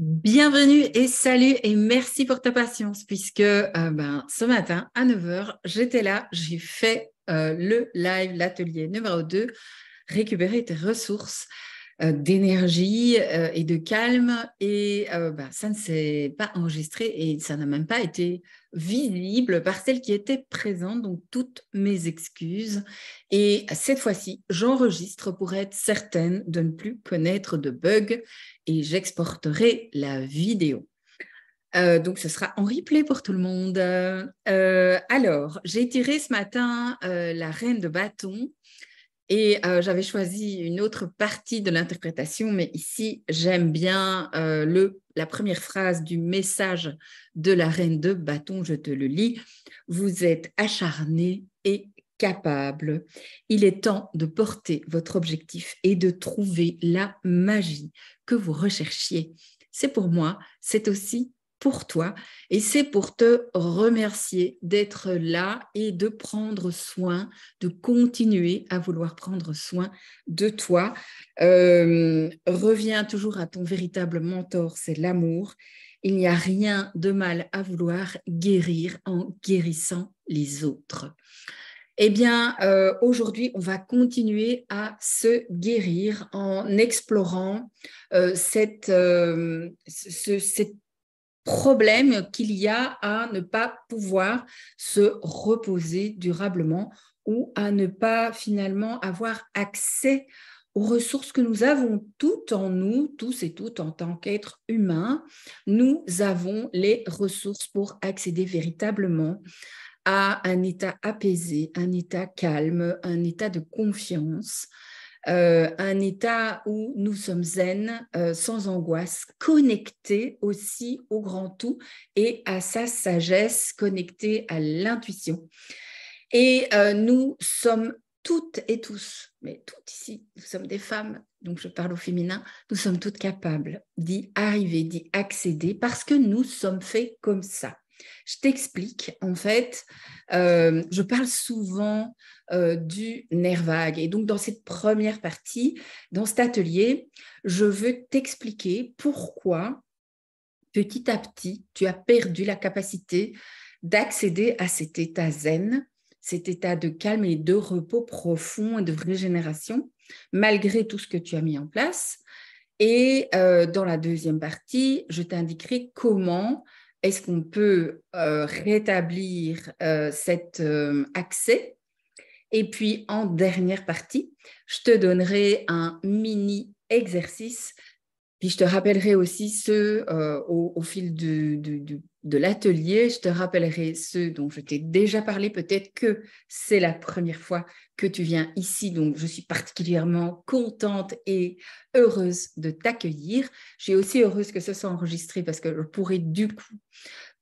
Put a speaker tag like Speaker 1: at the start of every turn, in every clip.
Speaker 1: Bienvenue et salut et merci pour ta patience puisque euh, ben, ce matin à 9h, j'étais là, j'ai fait euh, le live, l'atelier numéro 2, récupérer tes ressources. Euh, d'énergie euh, et de calme. Et euh, bah, ça ne s'est pas enregistré et ça n'a même pas été visible par celle qui était présente. Donc, toutes mes excuses. Et cette fois-ci, j'enregistre pour être certaine de ne plus connaître de bugs et j'exporterai la vidéo. donc, ce sera en replay pour tout le monde. alors, j'ai tiré ce matin la reine de bâton et euh, j'avais choisi une autre partie de l'interprétation, mais ici, j'aime bien euh, le, la première phrase du message de la reine de bâton, je te le lis. Vous êtes acharné et capable. Il est temps de porter votre objectif et de trouver la magie que vous recherchiez. C'est pour moi, c'est aussi pour toi et c'est pour te remercier d'être là et de prendre soin, de continuer à vouloir prendre soin de toi. Euh, reviens toujours à ton véritable mentor, c'est l'amour. Il n'y a rien de mal à vouloir guérir en guérissant les autres. Eh bien, euh, aujourd'hui, on va continuer à se guérir en explorant euh, cette problème qu'il y a à ne pas pouvoir se reposer durablement ou à ne pas finalement avoir accès aux ressources que nous avons toutes en nous, tous et toutes en tant qu'êtres humains. Nous avons les ressources pour accéder véritablement à un état apaisé, un état calme, un état de confiance, euh, un état où nous sommes zen, euh, sans angoisse, connectés aussi au grand tout et à sa sagesse, connectés à l'intuition. Et euh, nous sommes toutes et tous, mais toutes ici, nous sommes des femmes, donc je parle au féminin, nous sommes toutes capables d'y arriver, d'y accéder, parce que nous sommes faits comme ça. Je t'explique. En fait, euh, je parle souvent euh, du nerf vague. Et donc, dans cette première partie, dans cet atelier, je veux t'expliquer pourquoi, petit à petit, tu as perdu la capacité d'accéder à cet état zen, cet état de calme et de repos profond et de régénération, malgré tout ce que tu as mis en place. Et euh, dans la deuxième partie, je t'indiquerai comment est-ce qu'on peut euh, rétablir euh, cet euh, accès Et puis en dernière partie, je te donnerai un mini exercice, puis je te rappellerai aussi ce au, fil du, de l'atelier, je te rappellerai ceux dont je t'ai déjà parlé. Peut-être que c'est la première fois que tu viens ici, donc je suis particulièrement contente et heureuse de t'accueillir. j'ai aussi heureuse que ce soit enregistré parce que je pourrais du coup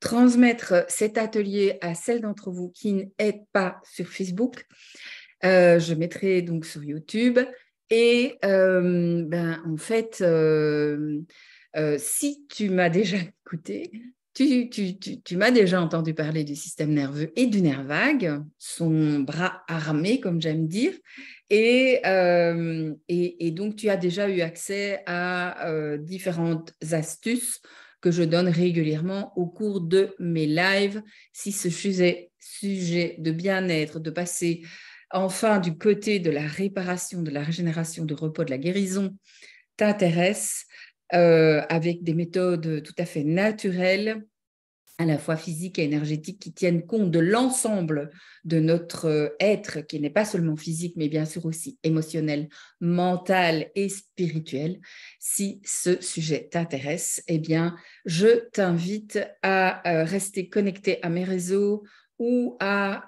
Speaker 1: transmettre cet atelier à celles d'entre vous qui n'êtes pas sur Facebook. Euh, je mettrai donc sur YouTube. Et euh, ben, en fait, euh, si tu m'as déjà écouté, tu, m'as déjà entendu parler du système nerveux et du nerf vague, son bras armé, comme j'aime dire. Et, euh, donc, tu as déjà eu accès à euh, différentes astuces que je donne régulièrement au cours de mes lives. Si ce sujet, sujet de bien-être, de passer enfin du côté de la réparation, de la régénération, de repos, de la guérison t'intéresse, euh, avec des méthodes tout à fait naturelles, à la fois physiques et énergétiques, qui tiennent compte de l'ensemble de notre euh, être, qui n'est pas seulement physique, mais bien sûr aussi émotionnel, mental et spirituel. Si ce sujet t'intéresse, eh bien, je t'invite à euh, rester connecté à mes réseaux ou à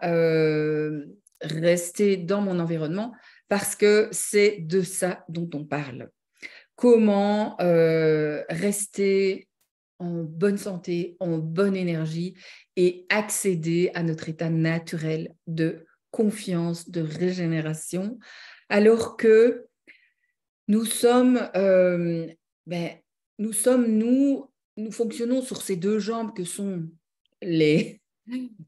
Speaker 1: rester dans mon environnement parce que c'est de ça dont on parle. Comment euh, rester en bonne santé, en bonne énergie et accéder à notre état naturel de confiance, de régénération, alors que nous sommes, euh, ben, nous nous fonctionnons sur ces deux jambes que sont les,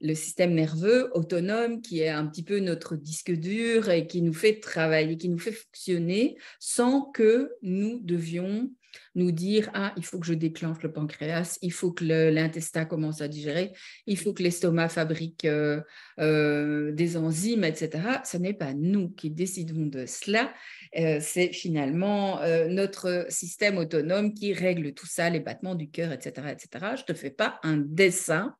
Speaker 1: le système nerveux autonome qui est un petit peu notre disque dur et qui nous fait travailler, qui nous fait fonctionner sans que nous devions nous dire ah il faut que je déclenche le pancréas, il faut que l'intestin commence à digérer, il faut que l'estomac fabrique euh, euh, des enzymes, etc. Ce n'est pas nous qui décidons de cela, euh, c'est finalement notre système autonome qui règle tout ça, les battements du cœur, etc., etc. Je te fais pas un dessin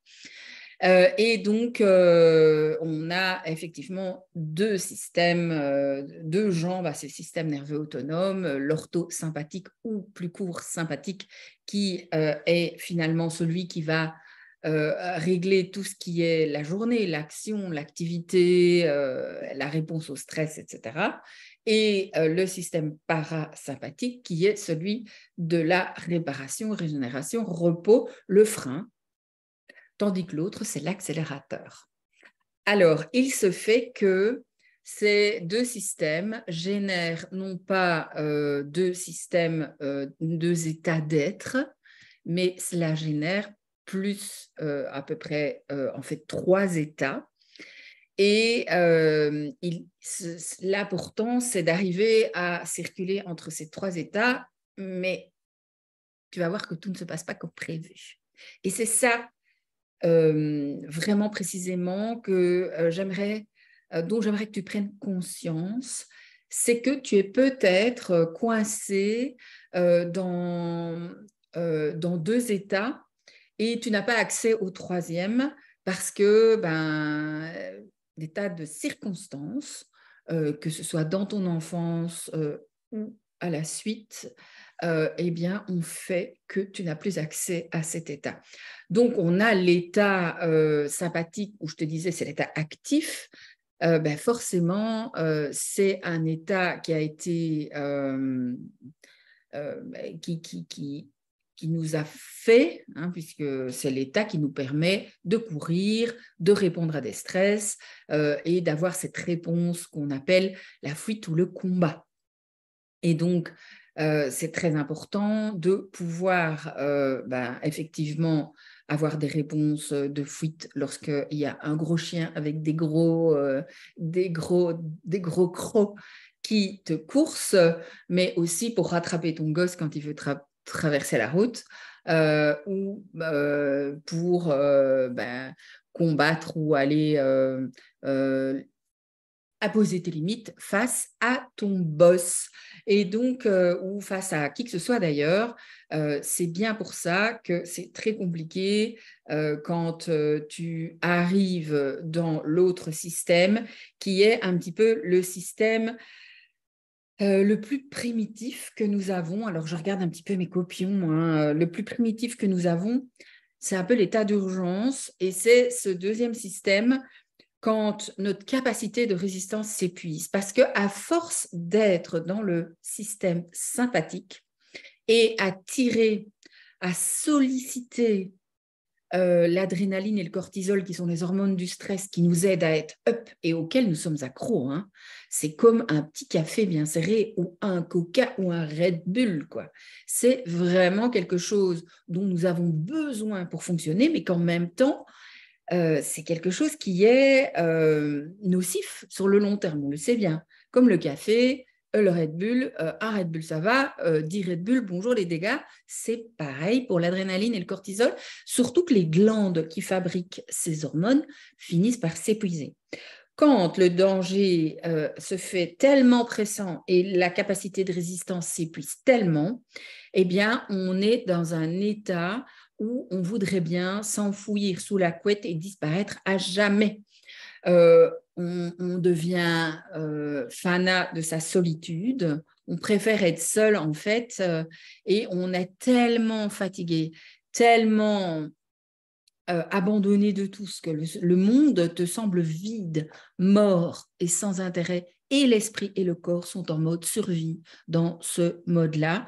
Speaker 1: euh, et donc, euh, on a effectivement deux systèmes, euh, deux jambes à bah, ces systèmes nerveux autonomes, l'orthosympathique ou plus court sympathique, qui est finalement celui qui va régler tout ce qui est la journée, l'action, l'activité, la réponse au stress, etc. Et le système parasympathique, qui est celui de la réparation, régénération, repos, le frein, tandis que l'autre, c'est l'accélérateur. Alors, il se fait que ces deux systèmes génèrent non pas euh, deux systèmes, euh, deux états d'être, mais cela génère plus euh, à peu près, en fait, trois états. Et l'important, c'est d'arriver à circuler entre ces trois états, mais tu vas voir que tout ne se passe pas comme prévu. Et c'est ça euh, vraiment précisément que euh, j'aimerais, euh, dont j'aimerais que tu prennes conscience, c'est que tu es peut-être coincé dans, dans deux états et tu n'as pas accès au troisième parce que ben, des de circonstances, que ce soit dans ton enfance ou à la suite, euh, eh bien, on fait que tu n'as plus accès à cet état. Donc, on a l'état euh, sympathique, où je te disais, c'est l'état actif. Euh, ben forcément, c'est un état qui a été ben, qui, qui, qui, nous a fait, hein, puisque c'est l'état qui nous permet de courir, de répondre à des stress et d'avoir cette réponse qu'on appelle la fuite ou le combat. Et donc, euh, c'est très important de pouvoir euh, ben, effectivement avoir des réponses euh, de fuite lorsqu'il y a un gros chien avec des gros, des gros, des gros crocs qui te course, mais aussi pour rattraper ton gosse quand il veut traverser la route ou pour ben, combattre ou aller à poser tes limites face à ton boss et donc euh, ou face à qui que ce soit d'ailleurs. Euh, c'est bien pour ça que c'est très compliqué euh, quand tu arrives dans l'autre système qui est un petit peu le système le plus primitif que nous avons, alors je regarde un petit peu mes copions, hein, le plus primitif que nous avons, c'est un peu l'état d'urgence et c'est ce deuxième système quand notre capacité de résistance s'épuise, parce que à force d'être dans le système sympathique et à tirer, à solliciter euh, l'adrénaline et le cortisol, qui sont les hormones du stress, qui nous aident à être up et auxquelles nous sommes accros. Hein. C'est comme un petit café bien serré ou un coca ou un Red Bull. quoi. C'est vraiment quelque chose dont nous avons besoin pour fonctionner, mais qu'en même temps, euh, c'est quelque chose qui est euh, nocif sur le long terme, on le sait bien, comme le café, euh, le Red Bull, un Red Bull ça va, 10 Red Bull, bonjour les dégâts, c'est pareil pour l'adrénaline et le cortisol, surtout que les glandes qui fabriquent ces hormones finissent par s'épuiser. Quand le danger se fait tellement pressant et la capacité de résistance s'épuise tellement, eh bien, on est dans un état où on voudrait bien s'enfouir sous la couette et disparaître à jamais. Euh, on, devient euh, fanat de sa solitude, on préfère être seul en fait, euh, et on est tellement fatigué, tellement abandonné de tout, que le, monde te semble vide, mort et sans intérêt et l'esprit et le corps sont en mode survie dans ce mode-là.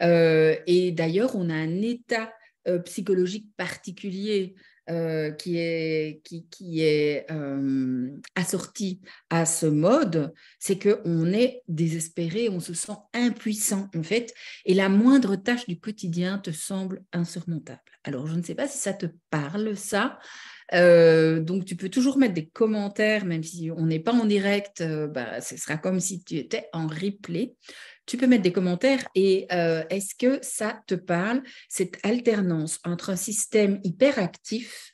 Speaker 1: et d'ailleurs, on a un état euh, psychologique particulier euh, qui est, qui, qui est euh, assorti à ce mode, c'est qu'on est désespéré, on se sent impuissant en fait, et la moindre tâche du quotidien te semble insurmontable. Alors je ne sais pas si ça te parle, ça. donc tu peux toujours mettre des commentaires, même si on n'est pas en direct, bah, ce sera comme si tu étais en replay tu peux mettre des commentaires et euh, est-ce que ça te parle, cette alternance entre un système hyperactif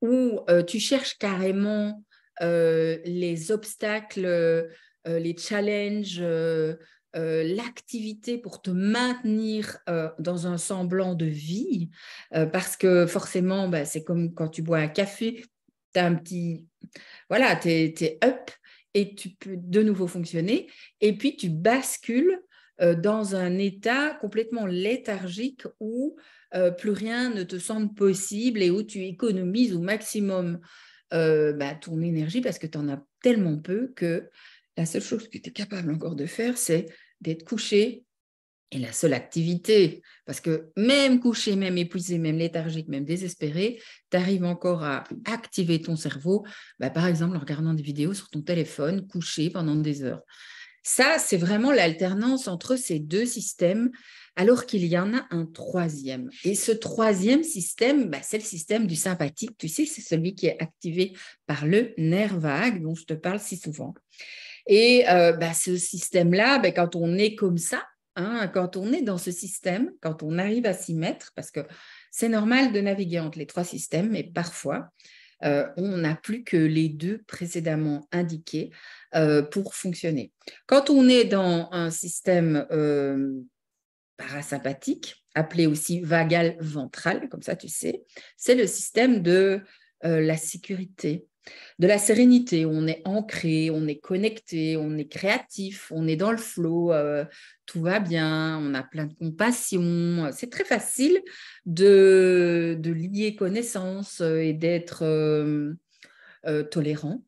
Speaker 1: où euh, tu cherches carrément euh, les obstacles, les challenges, l'activité pour te maintenir dans un semblant de vie, parce que forcément, bah, c'est comme quand tu bois un café, tu as un petit... Voilà, tu es, es, up et tu peux de nouveau fonctionner, et puis tu bascules euh, dans un état complètement léthargique où euh, plus rien ne te semble possible et où tu économises au maximum euh, bah, ton énergie parce que tu en as tellement peu que la seule chose que tu es capable encore de faire, c'est d'être couché et la seule activité, parce que même couché, même épuisé, même léthargique, même désespéré, tu arrives encore à activer ton cerveau, bah, par exemple en regardant des vidéos sur ton téléphone, couché pendant des heures. Ça, c'est vraiment l'alternance entre ces deux systèmes, alors qu'il y en a un troisième. Et ce troisième système, bah, c'est le système du sympathique. Tu sais, c'est celui qui est activé par le nerf vague dont je te parle si souvent. Et euh, bah, ce système-là, bah, quand on est comme ça, hein, quand on est dans ce système, quand on arrive à s'y mettre, parce que c'est normal de naviguer entre les trois systèmes, mais parfois, euh, on n'a plus que les deux précédemment indiqués euh, pour fonctionner. Quand on est dans un système euh, parasympathique, appelé aussi vagal ventral, comme ça tu sais, c'est le système de la sécurité, de la sérénité, on est ancré, on est connecté, on est créatif, on est dans le flot, euh, tout va bien, on a plein de compassion. C'est très facile de, lier connaissance et d'être euh, euh, tolérant.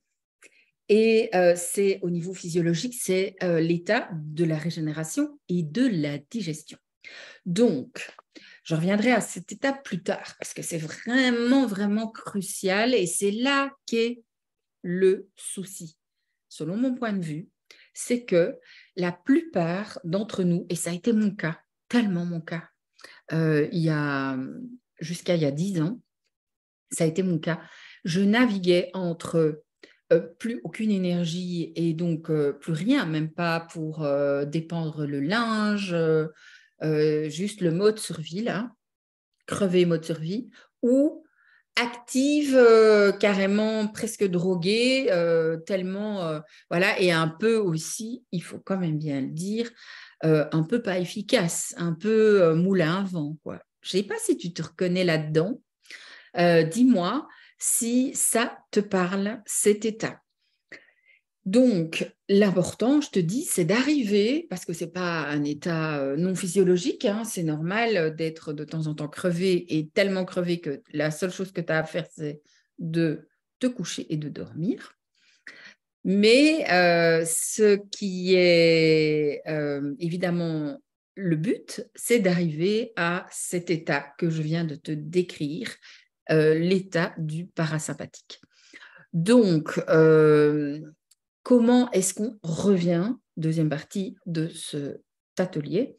Speaker 1: Et c'est au niveau physiologique, c'est l'état de la régénération et de la digestion. Donc, je reviendrai à cette étape plus tard parce que c'est vraiment, vraiment crucial et c'est là qu'est le souci. Selon mon point de vue, c'est que la plupart d'entre nous, et ça a été mon cas, tellement mon cas, euh, il y a jusqu'à il y a dix ans, ça a été mon cas, je naviguais entre euh, plus aucune énergie et donc euh, plus rien, même pas pour dépendre le linge, euh, juste le mot de survie, là, crever mode survie, ou active, euh, carrément presque droguée, euh, tellement, voilà, et un peu aussi, il faut quand même bien le dire, un peu pas efficace, un peu moulin à vent, quoi. Je sais pas si tu te reconnais là-dedans. Dis-moi si ça te parle, cet état. Donc, L'important, je te dis, c'est d'arriver, parce que ce n'est pas un état euh, non physiologique, hein, c'est normal euh, d'être de temps en temps crevé et tellement crevé que la seule chose que tu as à faire, c'est de te coucher et de dormir. Mais euh, ce qui est évidemment le but, c'est d'arriver à cet état que je viens de te décrire, l'état du parasympathique. Donc, comment est-ce qu'on revient, deuxième partie de cet atelier.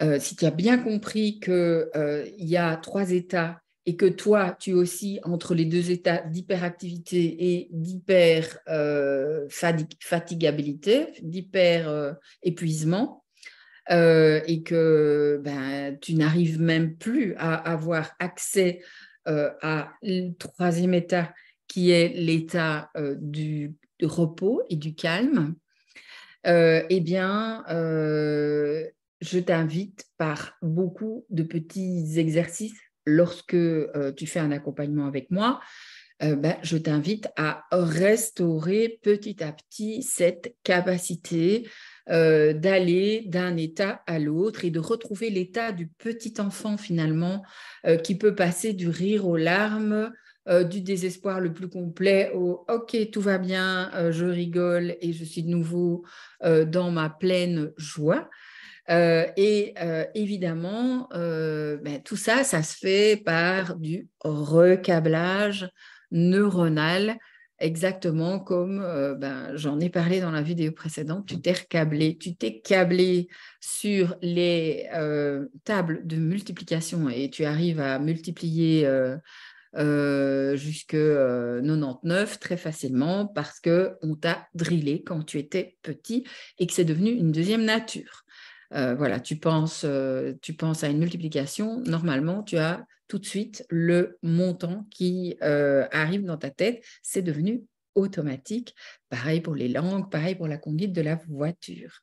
Speaker 1: Euh, si tu as bien compris qu'il euh, y a trois états et que toi, tu es aussi, entre les deux états d'hyperactivité et d'hyper-fatigabilité, euh, d'hyper-épuisement, et que ben, tu n'arrives même plus à avoir accès à le troisième état qui est l'état du repos et du calme, euh, eh bien, euh, je t'invite par beaucoup de petits exercices lorsque euh, tu fais un accompagnement avec moi. Ben, je t'invite à restaurer petit à petit cette capacité d'aller d'un état à l'autre et de retrouver l'état du petit enfant finalement qui peut passer du rire aux larmes, euh, du désespoir le plus complet au OK, tout va bien, euh, je rigole et je suis de nouveau euh, dans ma pleine joie. et évidemment, ben, tout ça, ça se fait par du recablage neuronal, exactement comme ben, j'en ai parlé dans la vidéo précédente. Tu t'es recablé, tu t'es câblé sur les tables de multiplication et tu arrives à multiplier euh, jusque 99 euh, très facilement parce que on t'a drillé quand tu étais petit et que c'est devenu une deuxième nature. Euh, voilà, tu penses, euh, tu penses à une multiplication, normalement, tu as tout de suite le montant qui arrive dans ta tête. C'est devenu automatique. Pareil pour les langues, pareil pour la conduite de la voiture.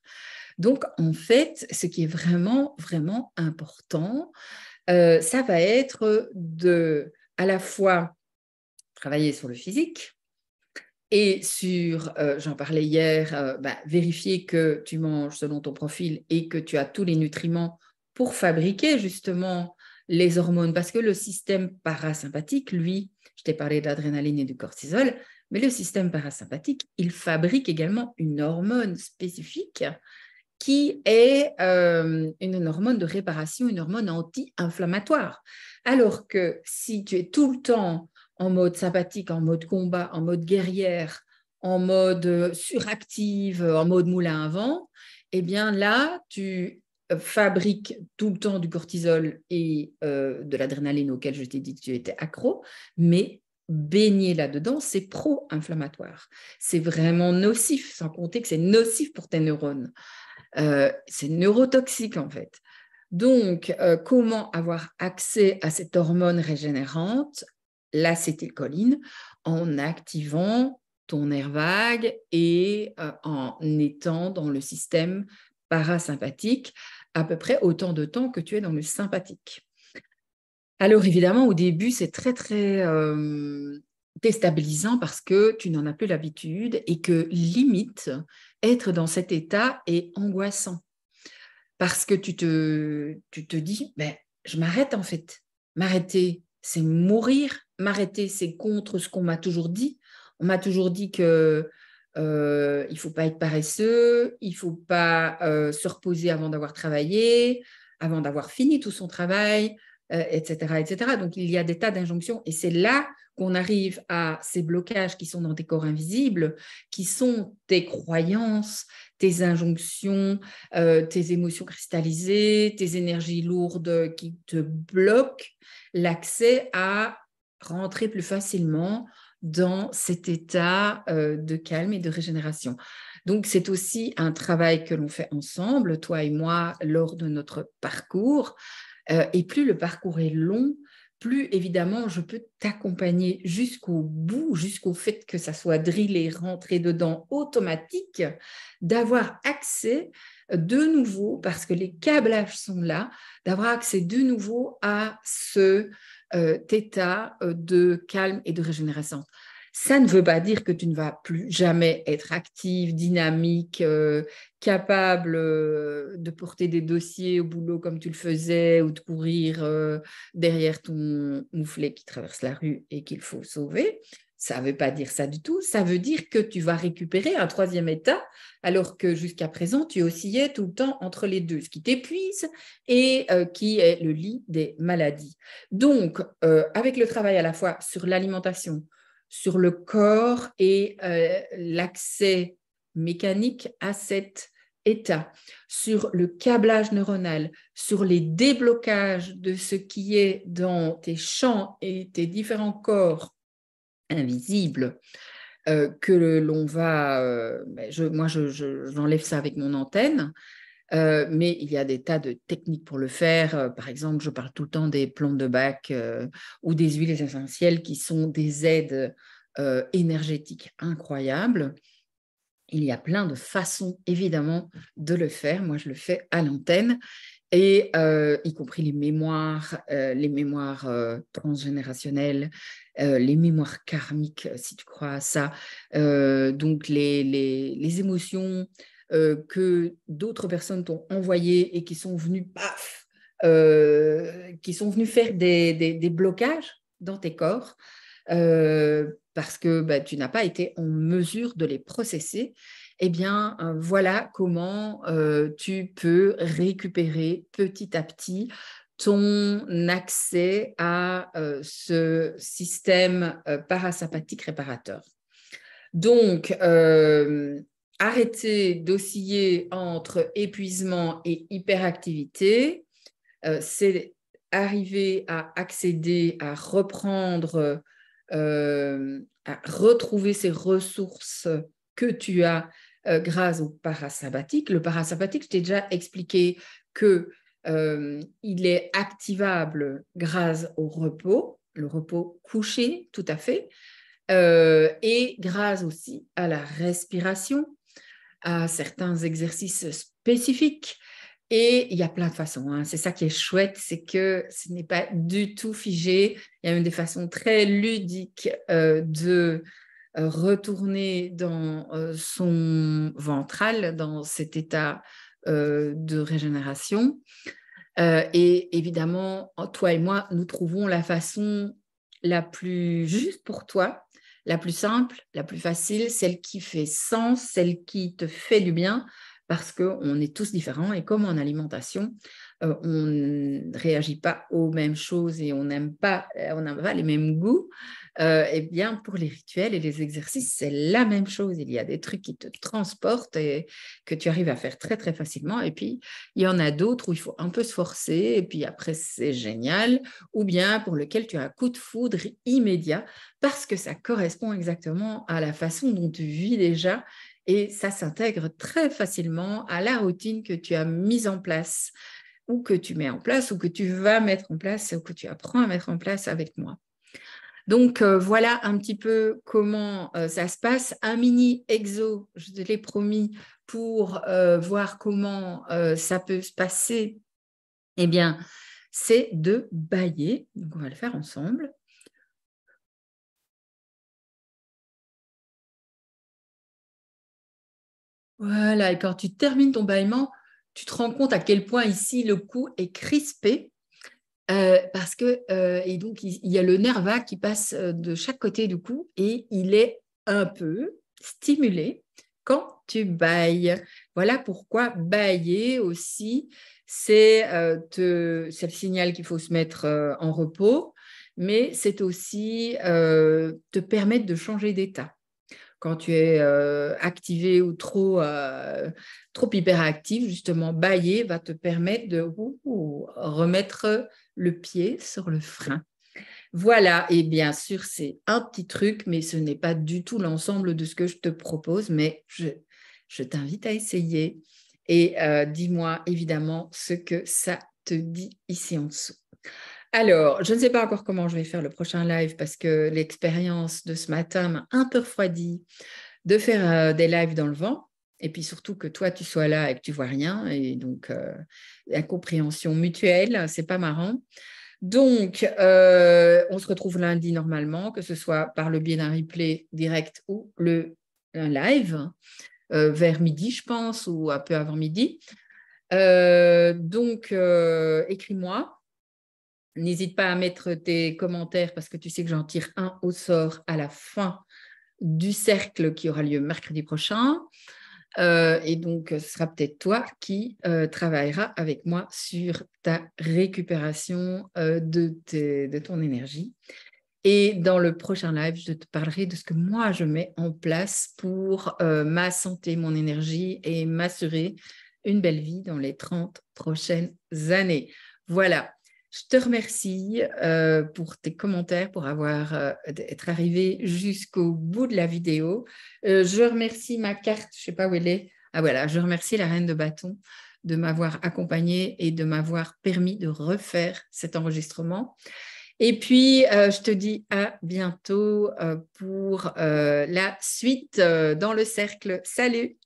Speaker 1: Donc, en fait, ce qui est vraiment, vraiment important, ça va être de à la fois travailler sur le physique et sur, euh, j'en parlais hier, euh, bah, vérifier que tu manges selon ton profil et que tu as tous les nutriments pour fabriquer justement les hormones, parce que le système parasympathique, lui, je t'ai parlé de l'adrénaline et du cortisol, mais le système parasympathique, il fabrique également une hormone spécifique qui est euh, une hormone de réparation, une hormone anti-inflammatoire. Alors que si tu es tout le temps en mode sympathique, en mode combat, en mode guerrière, en mode euh, suractive, en mode moulin à vent, eh bien là, tu euh, fabriques tout le temps du cortisol et de l'adrénaline auquel je t'ai dit que tu étais accro, mais baigner là-dedans, c'est pro-inflammatoire. C'est vraiment nocif, sans compter que c'est nocif pour tes neurones. Euh, c'est neurotoxique en fait. Donc, euh, comment avoir accès à cette hormone régénérante, l'acétylcholine, en activant ton nerf vague et euh, en étant dans le système parasympathique à peu près autant de temps que tu es dans le sympathique. Alors évidemment, au début, c'est très très déstabilisant parce que tu n'en as plus l'habitude et que limite, être dans cet état est angoissant parce que tu te, te dis, ben, je m'arrête en fait. M'arrêter, c'est mourir. M'arrêter, c'est contre ce qu'on m'a toujours dit. On m'a toujours dit que ne euh, il faut pas être paresseux, il faut pas euh, se reposer avant d'avoir travaillé, avant d'avoir fini tout son travail, etc., euh, etc. Donc il y a des tas d'injonctions et c'est là qu'on arrive à ces blocages qui sont dans tes corps invisibles, qui sont tes croyances, tes injonctions, euh, tes émotions cristallisées, tes énergies lourdes qui te bloquent l'accès à rentrer plus facilement dans cet état euh, de calme et de régénération. Donc, c'est aussi un travail que l'on fait ensemble, toi et moi, lors de notre parcours. Euh, et plus le parcours est long, plus évidemment je peux t'accompagner jusqu'au bout, jusqu'au fait que ça soit drillé, rentré dedans automatique, d'avoir accès de nouveau, parce que les câblages sont là, d'avoir accès de nouveau à ce euh, état euh, de calme et de régénération ça ne veut pas dire que tu ne vas plus jamais être active, dynamique, euh, capable euh, de porter des dossiers au boulot comme tu le faisais ou de courir euh, derrière ton mouflet qui traverse la rue et qu'il faut sauver. Ça ne veut pas dire ça du tout. Ça veut dire que tu vas récupérer un troisième état, alors que jusqu'à présent, tu oscillais tout le temps entre les deux, ce qui t'épuise et qui est le lit des maladies. Donc, avec le travail à la fois sur l'alimentation, sur le corps et euh, l'accès mécanique à cet état, sur le câblage neuronal, sur les déblocages de ce qui est dans tes champs et tes différents corps invisibles. Euh, que l'on va, euh, ben, moi j'enlève ça avec mon antenne, euh, mais il y a des tas de techniques pour le faire. Euh, par exemple, je parle tout le temps des plantes de bac euh, ou des huiles essentielles qui sont des aides énergétiques incroyables. Il y a plein de façons, évidemment, de le faire. Moi, je le fais à l'antenne, et y compris les mémoires, les mémoires transgénérationnelles, les mémoires karmiques, si tu crois à ça, donc les, les, les émotions, euh, que d'autres personnes t'ont envoyé et qui sont venues, paf, euh, qui sont venues faire des, des, blocages dans tes corps euh, parce que bah, tu n'as pas été en mesure de les processer, eh bien, voilà comment tu peux récupérer petit à petit ton accès à ce système parasympathique réparateur. Donc, arrêter d'osciller entre épuisement et hyperactivité, euh, c'est arriver à accéder, à reprendre, euh, à retrouver ces ressources que tu as euh, grâce au parasympathique. Le parasympathique, je t'ai déjà expliqué que il est activable grâce au repos, le repos couché, tout à fait, et grâce aussi à la respiration, à certains exercices spécifiques. Et il y a plein de façons. Hein. C'est ça qui est chouette, c'est que ce n'est pas du tout figé. Il y a même des façons très ludiques euh, de euh, retourner dans euh, son ventral, dans cet état de régénération. et évidemment, toi et moi, nous trouvons la façon la plus juste pour toi la plus simple, la plus facile, celle qui fait sens, celle qui te fait du bien, parce qu'on est tous différents et comme en alimentation, euh, on ne réagit pas aux mêmes choses et on n'aime pas, euh, on n'a pas les mêmes goûts, et euh, eh bien pour les rituels et les exercices, c'est la même chose. Il y a des trucs qui te transportent et que tu arrives à faire très très facilement, et puis il y en a d'autres où il faut un peu se forcer, et puis après c'est génial, ou bien pour lequel tu as un coup de foudre immédiat parce que ça correspond exactement à la façon dont tu vis déjà et ça s'intègre très facilement à la routine que tu as mise en place ou que tu mets en place ou que tu vas mettre en place ou que tu apprends à mettre en place avec moi. Donc euh, voilà un petit peu comment euh, ça se passe. Un mini exo, je te l'ai promis, pour euh, voir comment ça peut se passer. Eh bien, c'est de bailler. Donc on va le faire ensemble. Voilà, et quand tu termines ton bâillement, tu te rends compte à quel point ici le cou est crispé. Euh, parce que, euh, et donc, il, y a le nerf qui passe euh, de chaque côté du cou et il est un peu stimulé quand tu bailles. Voilà pourquoi bailler aussi, c'est le signal qu'il faut se mettre en repos, mais c'est aussi te permettre de changer d'état quand tu es euh, activé ou trop, euh, trop hyperactif, justement, bailler va te permettre de remettre le pied sur le frein. Voilà, et bien sûr, c'est un petit truc, mais ce n'est pas du tout l'ensemble de ce que je te propose, mais je, t'invite à essayer. Et euh, dis-moi évidemment ce que ça te dit ici en dessous. Alors, je ne sais pas encore comment je vais faire le prochain live parce que l'expérience de ce matin m'a un peu refroidie de faire euh, des lives dans le vent. Et puis surtout que toi, tu sois là et que tu vois rien. Et donc, la euh, compréhension mutuelle, c'est pas marrant. Donc, euh, on se retrouve lundi normalement, que ce soit par le biais d'un replay direct ou le, un live, vers midi, je pense, ou un peu avant midi. donc, écris-moi N'hésite pas à mettre tes commentaires parce que tu sais que j'en tire un au sort à la fin du cercle qui aura lieu mercredi prochain. Euh, et donc, ce sera peut-être toi qui euh, travaillera avec moi sur ta récupération euh, de, de, ton énergie. Et dans le prochain live, je te parlerai de ce que moi je mets en place pour euh, ma santé, mon énergie et m'assurer une belle vie dans les 30 prochaines années. Voilà. Je te remercie euh, pour tes commentaires, pour avoir euh, être arrivé jusqu'au bout de la vidéo. Euh, je remercie ma carte, je sais pas où elle est. Ah voilà, je remercie la reine de bâton de m'avoir accompagnée et de m'avoir permis de refaire cet enregistrement. Et puis, je te dis à bientôt pour la suite dans le cercle. Salut